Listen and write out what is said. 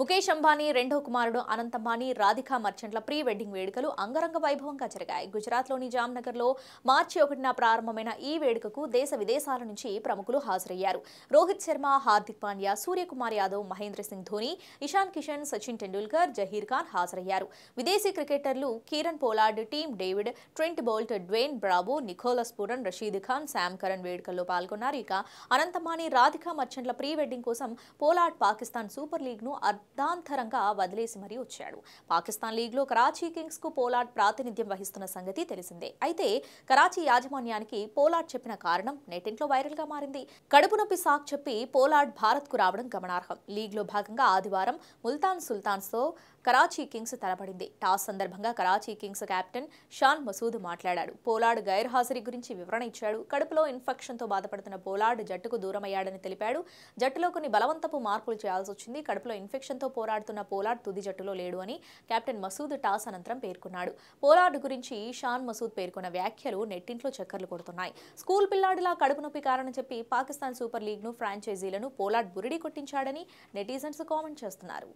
ముఖేష్ అంబానీ రెండో కుమారుడు అనంత్ అంబానీ రాధికా మర్చెంట్ల ప్రీ వెడ్డింగ్ వేడుకలు అంగరంగ వైభవంగా జరిగాయి గుజరాత్లోని జామ్నగర్లో మార్చి ఒకటిన ప్రారంభమైన ఈ వేడుకకు దేశ విదేశాల నుంచి ప్రముఖులు హాజరయ్యారు రోహిత్ శర్మ హార్దిక్ పాండ్యా సూర్యకుమార్ యాదవ్ మహేంద్ర సింగ్ ధోని ఇషాన్ కిషన్ సచిన్ టెండూల్కర్ జహీర్ ఖాన్ హాజరయ్యారు విదేశీ క్రికెటర్లు Kieron Pollard Tim David Trent Boult Dwayne Bravo Nicholas Pooran Rashid Khan Sam Curran వేడుకల్లో పాల్గొన్నారు ఇక అనంతమాని రాధికా మర్చెంట్ల ప్రీ వెడ్డింగ్ కోసం పోలార్డ్ పాకిస్తాన్ సూపర్ లీగ్ను అర్ధ అర్ధాంతరంగా వదిలేసి మరీ వచ్చాడు పాకిస్తాన్ లీగ్లో కరాచీ కు పోలాడ్ ప్రాతినిధ్యం వహిస్తున్న సంగతి తెలిసిందే అయితే కరాచీ యాజమాన్యానికి పోలాడ్ చెప్పిన కారణం నెటింట్లో వైరల్గా మారింది కడుపు నొప్పి సాక్ చెప్పి భారత్ భారత్కు రావడం గమనార్హం లీగ్లో భాగంగా ఆదివారం ముల్తాన్ సుల్తాన్స్తో కరాచీ కింగ్స్ తలపడింది టాస్ సందర్భంగా కరాచీ కింగ్స్ కెప్టెన్ షాన్ మసూద్ మాట్లాడాడు గైర్ గైర్హాజరీ గురించి వివరణ ఇచ్చాడు కడుపులో ఇన్ఫెక్షన్తో బాధపడుతున్న పోలార్డ్ జట్టుకు దూరమయ్యాడని తెలిపాడు జట్టులో కొన్ని బలవంతపు మార్పులు చేయాల్సి వచ్చింది కడుపులో ఇన్ఫెక్షన్ ఆరోగ్యంతో పోరాడుతున్న పోలార్డ్ తుది జట్టులో లేడు అని కెప్టెన్ మసూద్ టాస్ అనంతరం పేర్కొన్నాడు పోలార్డ్ గురించి షాన్ మసూద్ పేర్కొన్న వ్యాఖ్యలు నెట్టింట్లో చక్కర్లు కొడుతున్నాయి స్కూల్ పిల్లాడిలా కడుపు నొప్పి కారణం చెప్పి పాకిస్తాన్ సూపర్ లీగ్ను ఫ్రాంచైజీలను పోలార్డ్ బురిడి కొట్టించాడని నెటిజన్స్ కామెంట్ చేస్తున్నారు